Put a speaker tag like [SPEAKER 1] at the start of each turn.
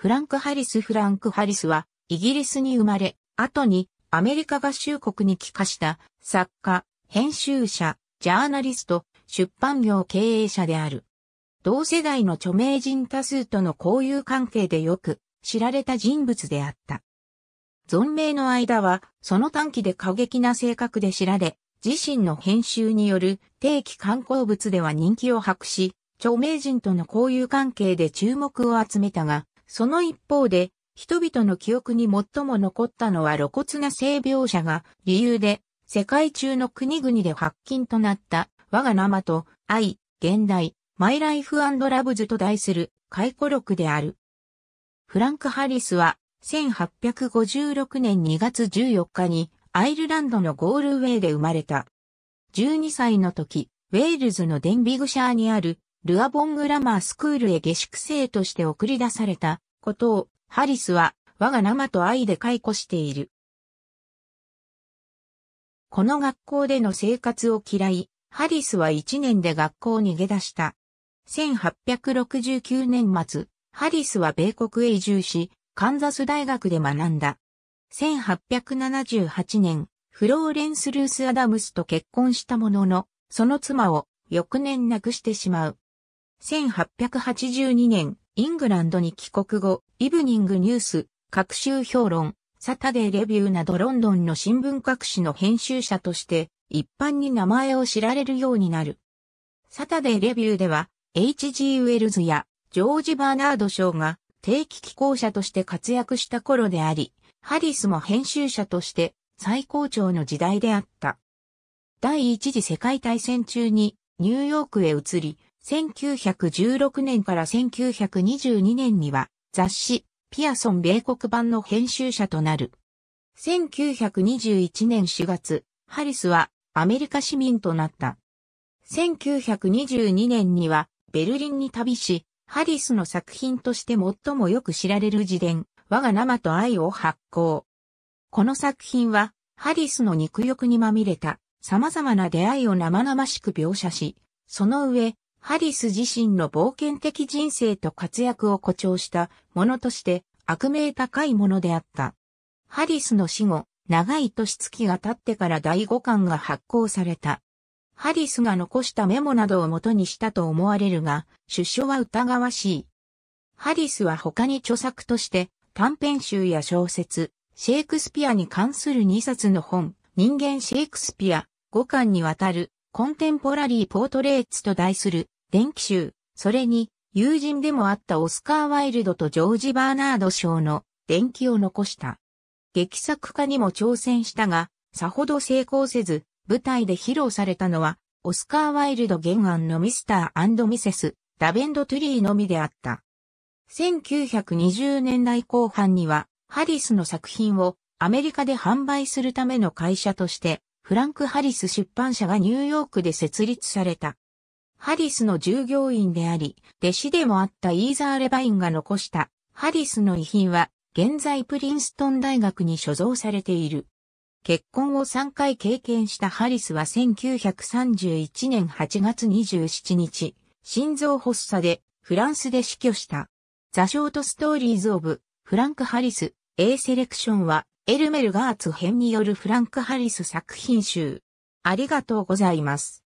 [SPEAKER 1] フランク・ハリス・フランク・ハリスは、イギリスに生まれ、後にアメリカ合衆国に帰化した作家、編集者、ジャーナリスト、出版業経営者である。同世代の著名人多数との交友関係でよく知られた人物であった。存命の間は、その短期で過激な性格で知られ、自身の編集による定期刊行物では人気を博し、著名人との交友関係で注目を集めたが、その一方で、人々の記憶に最も残ったのは露骨な性描写が理由で、世界中の国々で発禁となった我が生と愛、現代、マイライフラブズと題する回顧録である。フランク・ハリスは1856年2月14日にアイルランドのゴールウェイで生まれた。12歳の時、ウェールズのデンビグシャーにあるルアボングラマースクールへ下宿生として送り出されたことを、ハリスは我が生と愛で解雇している。この学校での生活を嫌い、ハリスは一年で学校に逃げ出した。1869年末、ハリスは米国へ移住し、カンザス大学で学んだ。1878年、フローレンス・ルース・アダムスと結婚したものの、その妻を翌年亡くしてしまう。1882年、イングランドに帰国後、イブニングニュース、各週評論、サタデーレビューなどロンドンの新聞各紙の編集者として、一般に名前を知られるようになる。サタデーレビューでは、H.G. ウェルズやジョージ・バーナード・賞が定期寄稿者として活躍した頃であり、ハリスも編集者として最高潮の時代であった。第一次世界大戦中にニューヨークへ移り、1916年から1922年には雑誌ピアソン米国版の編集者となる。1921年4月、ハリスはアメリカ市民となった。1922年にはベルリンに旅し、ハリスの作品として最もよく知られる自伝、我が生と愛を発行。この作品は、ハリスの肉欲にまみれた様々な出会いを生々しく描写し、その上、ハリス自身の冒険的人生と活躍を誇張したものとして悪名高いものであった。ハリスの死後、長い年月が経ってから第五巻が発行された。ハリスが残したメモなどを元にしたと思われるが、出所は疑わしい。ハリスは他に著作として、短編集や小説、シェイクスピアに関する2冊の本、人間シェイクスピア、5巻にわたるコンテンポラリー・ポートレーツと題する電気集、それに友人でもあったオスカー・ワイルドとジョージ・バーナード賞の電気を残した。劇作家にも挑戦したが、さほど成功せず、舞台で披露されたのは、オスカー・ワイルド原案のミスターミセス、ラベンド・トゥリーのみであった。1920年代後半には、ハリスの作品をアメリカで販売するための会社としてフランク・ハリス出版社がニューヨークで設立された。ハリスの従業員であり、弟子でもあったイーザー・レバインが残したハリスの遺品は、現在プリンストン大学に所蔵されている。結婚を3回経験したハリスは1931年8月27日、心臓発作でフランスで死去した。ザ・ショート・ストーリーズ・オブ・フランク・ハリス、A セレクションはエルメル・ガーツ編によるフランク・ハリス作品集。ありがとうございます。